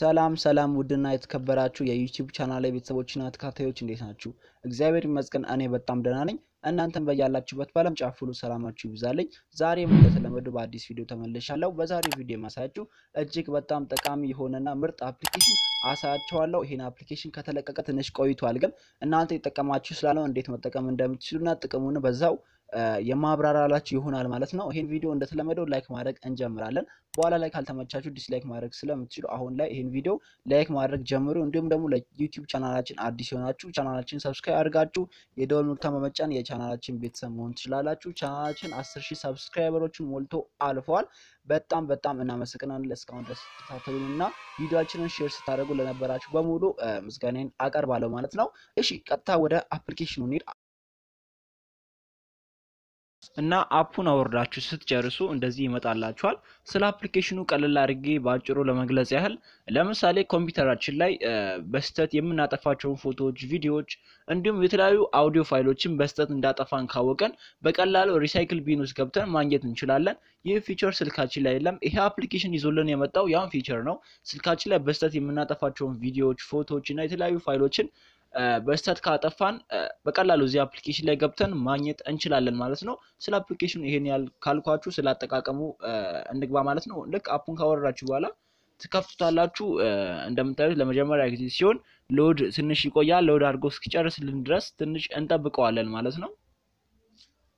ሰላም ሰላም ውድና የተከበራችሁ የዩቲዩብ ቻናል ላይ ቤተሰቦችና ተከታታዮች እንዴት ናችሁ? እግዚአብሔር ይመስገን እኔ በጣም ደህና ነኝ። እናንተም በያላችሁበት በዓለም ጫፍ ሁሉ ሰላማችሁ ይብዛልኝ። ዛሬም እንደተለመደው በአዲስ ቪዲዮ ተመልሻለሁ። በዛሬው ቪዲዮ የማሳያችሁ እጅግ በጣም ጠቃሚ የሆነና ምርጥ አፕሊኬሽን አሳያችኋለሁ። ይህን አፕሊኬሽን ከተለቀቀ ትንሽ ቆይቷል፣ ግን እናንተ የጠቀማችሁ ስላለው እንዴት መጠቀም እንደምትችሉና ጥቅሙን በዛው የማብራራላችሁ ይሆናል ማለት ነው። ይህን ቪዲዮ እንደተለመደው ላይክ ማድረግ እንጀምራለን። በኋላ ላይ ካልተመቻችሁ ዲስላይክ ማድረግ ስለምትችሉ አሁን ላይ ይህን ቪዲዮ ላይክ ማድረግ ጀምሩ። እንዲሁም ደግሞ ለዩቲዩብ ቻናላችን አዲስ የሆናችሁ ቻናላችን ሰብስክራይብ አድርጋችሁ የደወል ምልክቷን በመጫን የቻናላችን ቤተሰብ መሆን ትችላላችሁ። ቻናላችን አስር ሺህ ሰብስክራይበሮችን ሞልቶ አልፏል። በጣም በጣም እናመሰግናለን እስካሁን ድረስ ስትከታተሉን እና ቪዲዮችንን ሼር ስታደርጉ ለነበራችሁ በሙሉ ምስጋናን አቀርባለሁ ማለት ነው። እሺ ቀጥታ ወደ አፕሊኬሽኑ እንሂድ። እና አፑን አወርዳችሁ ስትጨርሱ እንደዚህ ይመጣላችኋል። ስለ አፕሊኬሽኑ ቀለል አድርጌ በአጭሩ ለመግለጽ ያህል ለምሳሌ ኮምፒውተራችን ላይ በስተት የምናጠፋቸውን ፎቶዎች፣ ቪዲዮዎች እንዲሁም የተለያዩ አውዲዮ ፋይሎችን በስተት እንዳጠፋን ካወቀን በቀላሉ ሪሳይክል ቢን ውስጥ ገብተን ማግኘት እንችላለን። ይህ ፊቸር ስልካችን ላይ የለም። ይሄ አፕሊኬሽን ይዞልን የመጣው ያን ፊቸር ነው። ስልካችን ላይ በስተት የምናጠፋቸውን ቪዲዮዎች፣ ፎቶዎች እና የተለያዩ ፋይሎችን በስተት ካጠፋን በቀላሉ እዚህ አፕሊኬሽን ላይ ገብተን ማግኘት እንችላለን ማለት ነው። ስለ አፕሊኬሽኑ ይሄን ያህል ካልኳችሁ ስለ አጠቃቀሙ እንግባ ማለት ነው። ልክ አፑን ካወረዳችሁ በኋላ ትከፍቱታላችሁ። እንደምታዩት ለመጀመሪያ ጊዜ ሲሆን ሎድ ትንሽ ይቆያል። ሎድ አድርጎ እስኪጨርስልን ድረስ ትንሽ እንጠብቀዋለን ማለት ነው።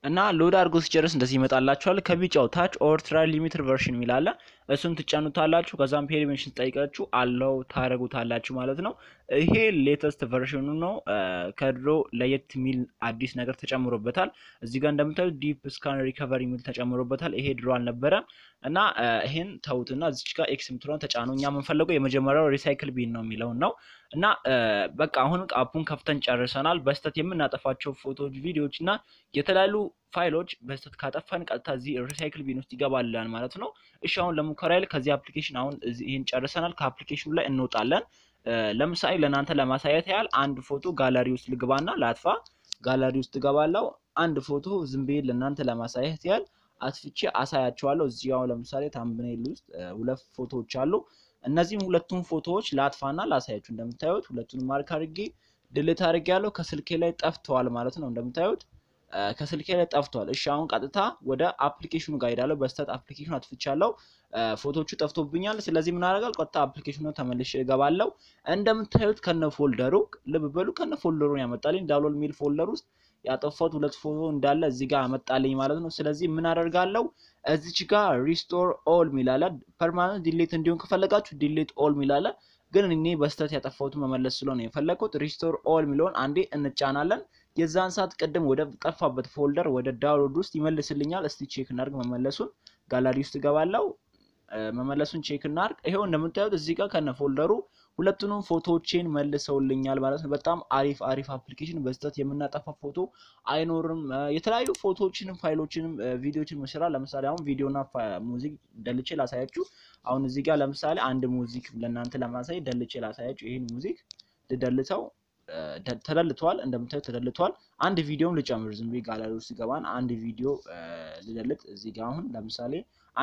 እና ሎድ አድርጎ ሲጨርስ እንደዚህ ይመጣላችኋል። ከቢጫው ታች ኦር ትራይ ሊሚትር ቨርሽን የሚላለ እሱን ትጫኑታላችሁ። ከዛም ፔሪሜንሽን ትጠይቃችሁ አለው ታደረጉታላችሁ ማለት ነው። ይሄ ሌተስት ቨርሽኑ ነው። ከድሮ ለየት የሚል አዲስ ነገር ተጨምሮበታል። እዚህ ጋር እንደምታዩት ዲፕ ስካን ሪከቨሪ የሚል ተጨምሮበታል። ይሄ ድሮ አልነበረም እና ይሄን ተውትና እዚች ጋር ኤክስምትሮን ተጫኑ። እኛ የምንፈልገው የመጀመሪያው ሪሳይክል ቢን ነው የሚለውን ነው እና በቃ አሁን አፑን ከፍተን ጨርሰናል። በስተት የምናጠፋቸው ፎቶዎች፣ ቪዲዮዎች እና የተለያዩ ፋይሎች በስተት ካጠፋን ቀጥታ እዚህ ሪሳይክል ቢን ውስጥ ይገባልላል ማለት ነው። እሺ አሁን ለሙከራ ያህል ከዚህ አፕሊኬሽን አሁን ይህን ጨርሰናል። ከአፕሊኬሽኑ ላይ እንወጣለን። ለምሳሌ ለእናንተ ለማሳየት ያህል አንድ ፎቶ ጋለሪ ውስጥ ልግባና ላጥፋ። ጋለሪ ውስጥ ገባለው። አንድ ፎቶ ዝም ብዬ ለእናንተ ለማሳየት ያህል አጥፍቼ አሳያቸዋለሁ። እዚያው ለምሳሌ ታምብኔል ውስጥ ሁለት ፎቶዎች አሉ። እነዚህም ሁለቱን ፎቶዎች ላጥፋና ላሳያችሁ። እንደምታዩት ሁለቱንም ማርክ አድርጌ ድልት አድርጌ ያለው ከስልኬ ላይ ጠፍተዋል ማለት ነው እንደምታዩት ከስልኬ ላይ ጠፍቷል። እሺ አሁን ቀጥታ ወደ አፕሊኬሽኑ ጋር ሄዳለሁ። በስተት አፕሊኬሽኑ አጥፍቻለሁ፣ ፎቶቹ ጠፍቶብኛል። ስለዚህ ምን አደርጋለሁ? ቀጥታ አፕሊኬሽኑ ተመልሼ እገባለሁ። እንደምታዩት ከነ ፎልደሩ ልብ በሉ፣ ከነ ፎልደሩን ያመጣልኝ ዳውንሎድ ሚል ፎልደር ውስጥ ያጠፋሁት ሁለት ፎቶ እንዳለ እዚህ ጋር አመጣልኝ ማለት ነው። ስለዚህ ምን አደርጋለሁ? እዚች ጋር ሪስቶር ኦል ሚላለ ፐርማነንት ዲሌት እንዲሆን ከፈለጋችሁ ዲሌት ኦል ሚላለ ግን እኔ በስተት ያጠፋሁትን መመለስ ስለሆነ የፈለግኩት ሪስቶር ኦል ሚለውን አንዴ እንጫናለን። የዛን ሰዓት ቅድም ወደ ጠፋበት ፎልደር ወደ ዳውንሎድ ውስጥ ይመልስልኛል። እስቲ ቼክ እናርግ መመለሱን። ጋላሪ ውስጥ ገባለው መመለሱን ቼክ እናርግ። ይሄው እንደምታዩት እዚህ ጋር ከነ ፎልደሩ ሁለቱንም ፎቶዎቼን መልሰውልኛል ማለት ነው። በጣም አሪፍ አሪፍ አፕሊኬሽን በስህተት የምናጠፋ ፎቶ አይኖርም። የተለያዩ ፎቶዎችንም ፋይሎችንም ቪዲዮችን መስራ ለምሳሌ አሁን ቪዲዮና ሙዚክ ደልቼ ላሳያችሁ። አሁን እዚህ ጋር ለምሳሌ አንድ ሙዚክ ለእናንተ ለማሳየት ደልቼ ላሳያችሁ። ይህን ሙዚክ ልደልተው ተደልተዋል። እንደምታዩት ተደልተዋል። አንድ ቪዲዮም ልጨምር ዝም ብዬ ጋላሪ ውስጥ ገባን። አንድ ቪዲዮ ልደልት እዚህ ጋር አሁን ለምሳሌ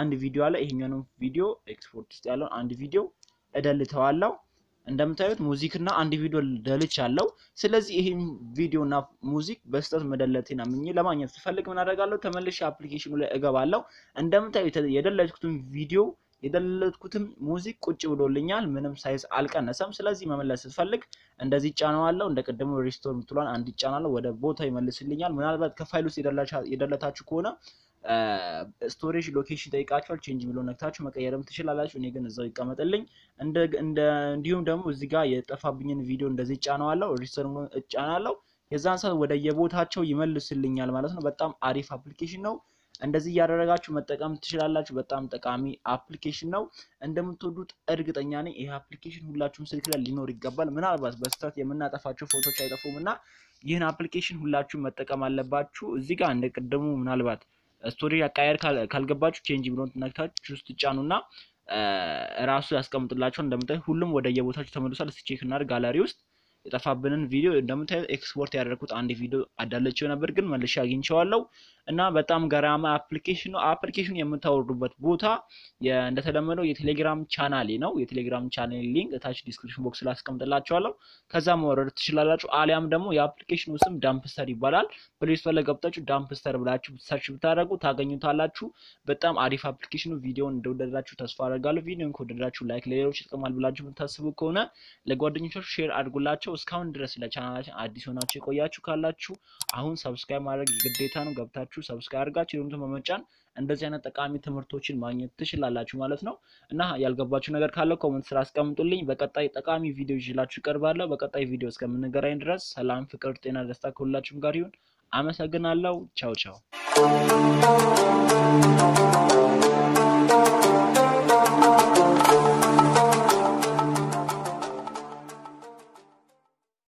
አንድ ቪዲዮ አለ። ይሄኛውንም ቪዲዮ ኤክስፖርት ውስጥ ያለውን አንድ ቪዲዮ እደልተዋለው። እንደምታዩት ሙዚክና አንድ ቪዲዮ ደልች አለው። ስለዚህ ይህም ቪዲዮና ሙዚክ በስጠት መደለቴን አምኜ ለማግኘት ስፈልግ ምን አደርጋለሁ? ተመልሼ አፕሊኬሽኑ ላይ እገባለሁ። እንደምታዩት የደለችኩትን ቪዲዮ የደለትኩትም ሙዚቅ ቁጭ ብሎልኛል፣ ምንም ሳይዝ አልቀነሰም። ስለዚህ መመለስ ስትፈልግ እንደዚህ ጫነዋለሁ። እንደ ቀደሙ ሪስቶር ምትሏን አንድ ጫናለሁ፣ ወደ ቦታ ይመልስልኛል። ምናልባት ከፋይል ውስጥ የደለታችሁ ከሆነ ስቶሬጅ ሎኬሽን ጠይቃችኋል። ቼንጅ የሚለው ነክታችሁ መቀየርም ትችላላችሁ። እኔ ግን እዛው ይቀመጥልኝ። እንዲሁም ደግሞ እዚህ ጋር የጠፋብኝን ቪዲዮ እንደዚህ ጫነዋለሁ፣ ሪስቶር እጫናለሁ። የዛን ሰዓት ወደ የቦታቸው ይመልስልኛል ማለት ነው። በጣም አሪፍ አፕሊኬሽን ነው። እንደዚህ እያደረጋችሁ መጠቀም ትችላላችሁ። በጣም ጠቃሚ አፕሊኬሽን ነው። እንደምትወዱት እርግጠኛ ነኝ። ይህ አፕሊኬሽን ሁላችሁም ስልክ ላይ ሊኖር ይገባል። ምናልባት በስህተት የምናጠፋቸው ፎቶች አይጠፉም እና ይህን አፕሊኬሽን ሁላችሁም መጠቀም አለባችሁ። እዚህ ጋር እንደ ቅድሙ ምናልባት ስቶሪ አቃየር ካልገባችሁ ቼንጅ ብሎን ነክታችሁ ውስጥ ጫኑ ጫኑና ራሱ ያስቀምጥላቸው። እንደምታይ ሁሉም ወደ የቦታችሁ ተመልሷል። ስቼክ እናድርግ ጋለሪ ውስጥ የጠፋብንን ቪዲዮ እንደምታዩ ኤክስፖርት ያደረግኩት አንድ ቪዲዮ አዳለችው ነበር፣ ግን መልሼ አግኝቼዋለሁ እና በጣም ገራማ አፕሊኬሽን ነው። አፕሊኬሽኑ የምታወርዱበት ቦታ እንደተለመደው የቴሌግራም ቻናሌ ነው። የቴሌግራም ቻናሌ ሊንክ እታች ዲስክሪፕሽን ቦክስ ላይ አስቀምጥላችኋለሁ። ከዛ መወረድ ትችላላችሁ። አሊያም ደግሞ የአፕሊኬሽኑ ስም ዳምፕስተር ይባላል። ፕሌይ ላይ ገብታችሁ ዳምፕስተር ብላችሁ ሰርች ብታደረጉ ታገኙታላችሁ። በጣም አሪፍ አፕሊኬሽኑ። ቪዲዮን እንደወደዳችሁ ተስፋ አደርጋለሁ። ቪዲዮን ከወደዳችሁ ላይክ፣ ለሌሎች ይጠቅማል ብላችሁ ምታስቡ ከሆነ ለጓደኞቻችሁ ሼር አድርጉላቸው። ሰው እስካሁን ድረስ ለቻናላችን አዲስ ሆናችሁ የቆያችሁ ካላችሁ አሁን ሰብስክራይብ ማድረግ ግዴታ ነው። ገብታችሁ ሰብስክራይብ አድርጋችሁ የሆኑትን በመጫን እንደዚህ አይነት ጠቃሚ ትምህርቶችን ማግኘት ትችላላችሁ ማለት ነው። እና ያልገባችሁ ነገር ካለ ኮመንት ስራ አስቀምጡልኝ። በቀጣይ ጠቃሚ ቪዲዮ ይዤላችሁ ይቀርባለሁ። በቀጣይ ቪዲዮ እስከምንገራኝ ድረስ ሰላም፣ ፍቅር፣ ጤና፣ ደስታ ከሁላችሁም ጋር ይሁን። አመሰግናለሁ። ቻው ቻው።